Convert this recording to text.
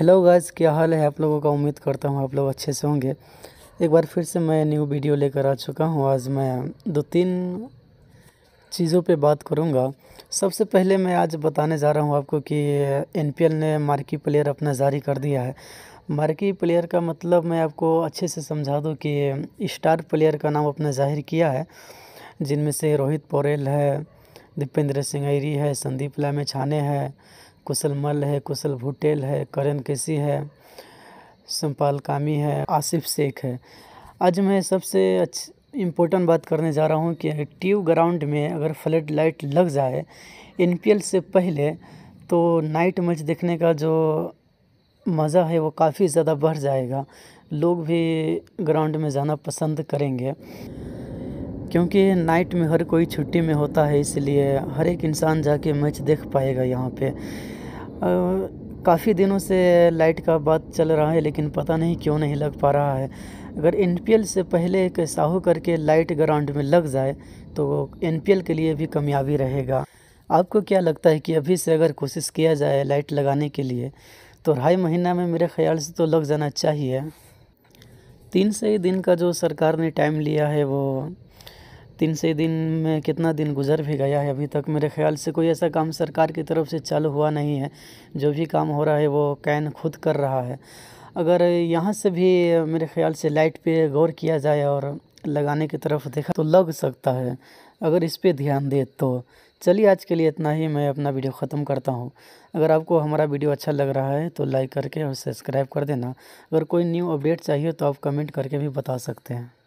hello guys क्या हाल है आप लोगों का उम्मीद करता हूँ आप लोग अच्छे से होंगे एक बार फिर से मैं न्यू वीडियो लेकर आ चुका हूँ आज मैं दो तीन चीज़ों पे बात करूँगा सबसे पहले मैं आज बताने जा रहा हूँ आपको कि एन ने मार्की प्लेयर अपना जारी कर दिया है मार्की प्लेयर का मतलब मैं आपको अच्छे से समझा दूँ कि स्टार प्लेयर का नाम अपना जाहिर किया है जिनमें से रोहित पोरेल है दीपेंद्र सिंह ऐरी है संदीप लामे छाने हैं कुशल मल है कुशल भुटेल है करण केसी है संपाल कामी है आसिफ शेख है आज मैं सबसे अच्छी इम्पोर्टेंट बात करने जा रहा हूँ कि ट्यूब ग्राउंड में अगर फ्लड लाइट लग जाए एन से पहले तो नाइट मैच देखने का जो मज़ा है वो काफ़ी ज़्यादा बढ़ जाएगा लोग भी ग्राउंड में जाना पसंद करेंगे क्योंकि नाइट में हर कोई छुट्टी में होता है इसलिए हर एक इंसान जाके मैच देख पाएगा यहाँ पे काफ़ी दिनों से लाइट का बात चल रहा है लेकिन पता नहीं क्यों नहीं लग पा रहा है अगर एन से पहले एक साहू करके लाइट ग्राउंड में लग जाए तो एन के लिए भी कामयाबी रहेगा आपको क्या लगता है कि अभी से अगर कोशिश किया जाए लाइट लगाने के लिए तो ढाई महीना में मेरे ख्याल से तो लग जाना चाहिए तीन से ही दिन का जो सरकार ने टाइम लिया है वो तीन से दिन में कितना दिन गुजर भी गया है अभी तक मेरे ख्याल से कोई ऐसा काम सरकार की तरफ से चालू हुआ नहीं है जो भी काम हो रहा है वो कैन खुद कर रहा है अगर यहाँ से भी मेरे ख्याल से लाइट पे गौर किया जाए और लगाने की तरफ देखा तो लग सकता है अगर इस पर ध्यान दे तो चलिए आज के लिए इतना ही मैं अपना वीडियो ख़त्म करता हूँ अगर आपको हमारा वीडियो अच्छा लग रहा है तो लाइक करके और सब्सक्राइब कर देना अगर कोई न्यू अपडेट चाहिए तो आप कमेंट करके भी बता सकते हैं